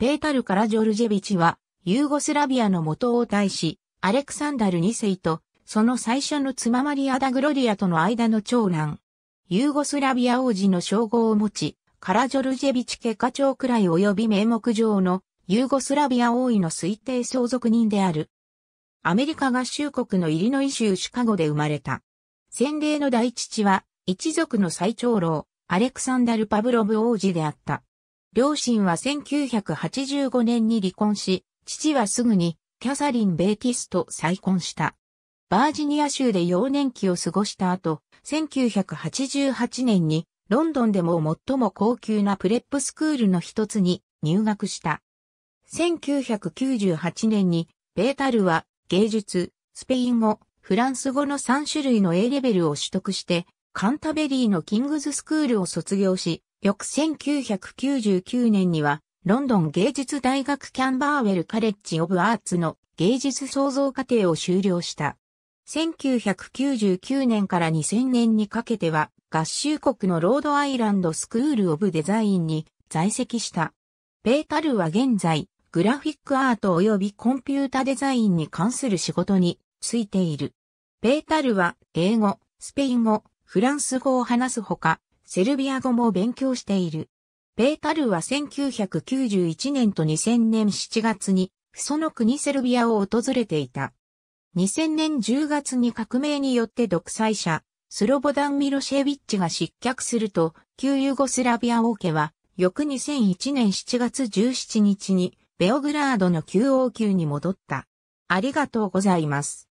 ペータル・カラジョルジェビチは、ユーゴスラビアの元王太子、アレクサンダル2世と、その最初の妻マリア・ダ・グロリアとの間の長男。ユーゴスラビア王子の称号を持ち、カラジョルジェビチ家家長くらい及び名目上のユーゴスラビア王位の推定相続人である。アメリカ合衆国のイリノイ州シカゴで生まれた。先例の大父は、一族の最長老、アレクサンダル・パブロブ王子であった。両親は1985年に離婚し、父はすぐにキャサリン・ベーティスと再婚した。バージニア州で幼年期を過ごした後、1988年にロンドンでも最も高級なプレップスクールの一つに入学した。1998年にベータルは芸術、スペイン語、フランス語の3種類の A レベルを取得してカンタベリーのキングズスクールを卒業し、翌1999年には、ロンドン芸術大学キャンバーウェルカレッジ・オブ・アーツの芸術創造課程を修了した。1999年から2000年にかけては、合衆国のロードアイランドスクール・オブ・デザインに在籍した。ペータルは現在、グラフィックアート及びコンピュータデザインに関する仕事についている。ペータルは英語、スペイン語、フランス語を話すほか、セルビア語も勉強している。ベータルは1991年と2000年7月に、その国セルビアを訪れていた。2000年10月に革命によって独裁者、スロボダン・ミロシェビッチが失脚すると、旧ユーゴスラビア王家は、翌2001年7月17日に、ベオグラードの旧王宮に戻った。ありがとうございます。